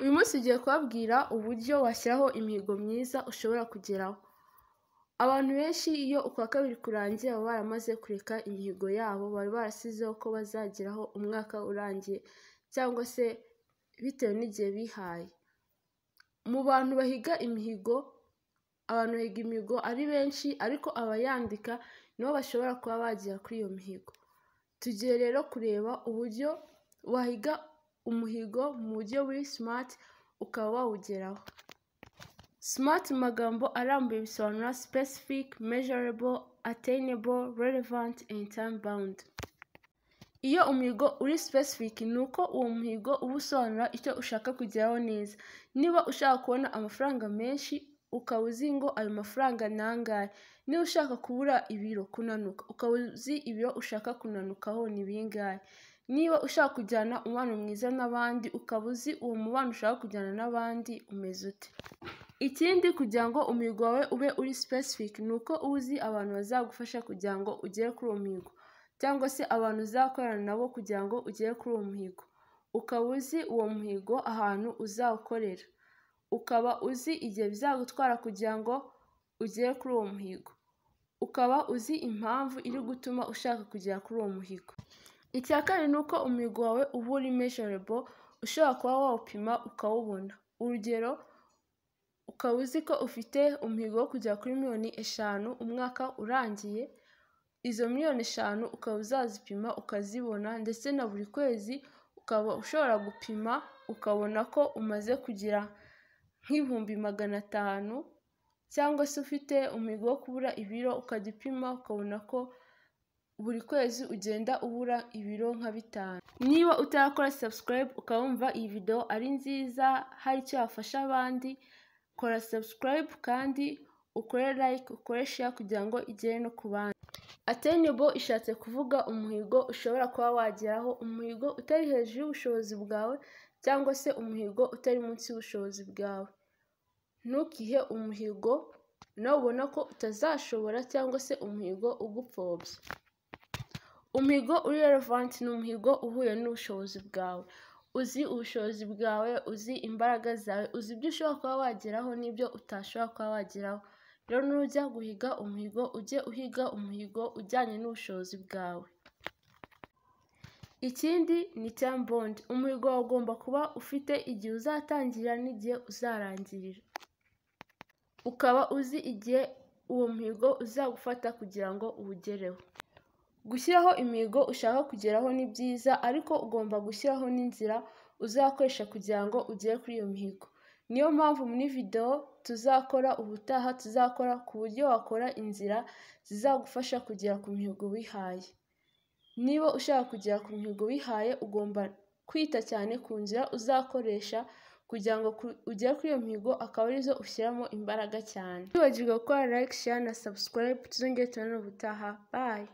uyu munsi ugiye kubabwira uburyo washyiraho imihigo myiza ushobora kugeraho abantu benshi iyo ukwa kabiri kurangiye baba baramaze kureka imihigo yabo bari barasizeho ko bazageraho umwaka urangiye cyangwa se bitewe n'igihe bihaye mu bantu bahiga imihigo abantu bahiga imihigo ari benshi ariko abayandika nibo bashobora kuba bagera kuri iyo mihigo tugiye rero kureba uburyo wahiga umuhigo mu buryo buri simati ukaba wawugeraho simati mu magambo arambuye bisobanura sipesifike mejorebo ateyinebo rerevanti ini tayimu bawundi iyo umuhigo uri sipesifike ni uko uwo muhigo uba usobanura icyo ushaka kugeraho neza niba ushaka kubona amafaranga menshi ukaba uzi ngo ayo mafaranga ni angahe niba ushaka kubura ibiro kunanuka ukaba uzi ibiro ushaka kunanukaho ni bingahe Niba ushaka kugirana umubano mwiza n'abandi ukaba uzi uwo mubano ushaka kugirana n'abandi umeze ute. Ikindi kugira ngo umuhigo wawe ube uri specific ni uko uzi abantu bazagufasha kugira ngo ugere kuri uwo muhigo cyangwa se abantu uzakorana nabo kugira ngo ugere kuri uwo muhigo, ukaba uzi uwo muhigo ahantu uzawukorera, ukaba uzi igihe bizagutwara kugira ngo ugere kuri uwo muhigo, ukaba uzi impamvu iri gutuma ushaka kugera kuri uwo muhigo. Icya kabiri ni uko umuhigo wawe uba uri measurable, ushobora kuba wawupima ukawubona. Urugero, ukaba uzi ko ufite umuhigo wo kugera kuri miliyoni eshanu umwaka urangiye, izo miliyoni eshanu ukaba uzazipima ukazibona ndetse na buri kwezi ukaba ushobora gupima ukabona ko umaze kugira nk'ibihumbi magana atanu cyangwa se ufite umuhigo wo kubura ibiro ukajya upima ukabona ko buri kwezi ugenda ubura ibiro nka bitanu niba utarakora subscribe ukawumva iyi video ari nziza hari icyo yafasha abandi kora subscribe kandi ukore like ukore share kugira ngo igere no ku bandi attainable ishatse kuvuga umuhigo ushobora kuba wageraho umuhigo utari hejuru y'ubushobozi bwawe cyangwa se umuhigo utari munsi y'ubushobozi bwawe ntukihe umuhigo nawe ubona ko utazashobora cyangwa se umuhigo ugupfobya umuhigo uri relevant ni umuhigo uhuye n'ubushobozi bwawe uzi ubushobozi bwawe uzi imbaraga zawe uzi ibyo ushobora kuba wageraho n'ibyo utashobora kuba wageraho rero nujya guhiga umuhigo ujye uhiga umuhigo ujyanye n'ubushobozi bwawe ikindi ni time bond umuhigo ugomba kuba ufite igihe uzatangirira n'igihe uzarangirira ukaba uzi igihe uwo muhigo uzagufata kugira ngo uwugereho Gushyiraho imihigo ushaka kugeraho ni byiza ariko ugomba gushyiraho n'inzira uzakoresha kugira ngo ugere kuri iyo mihigo. Niyo mpamvu muri videwo tuzakora ubutaha tuzakora ku buryo wakora inzira zizagufasha kugera ku mihigo wihaye. Niba ushaka kugera ku mihigo wihaye ugomba kwita cyane ku nzira uzakoresha kugira ngo ugere kuri iyo mihigo akaba arizo ushyiramo imbaraga cyane. Ntiwibagirwe gukora like, share na subscribe tuzongere tubonane ubutaha, bye.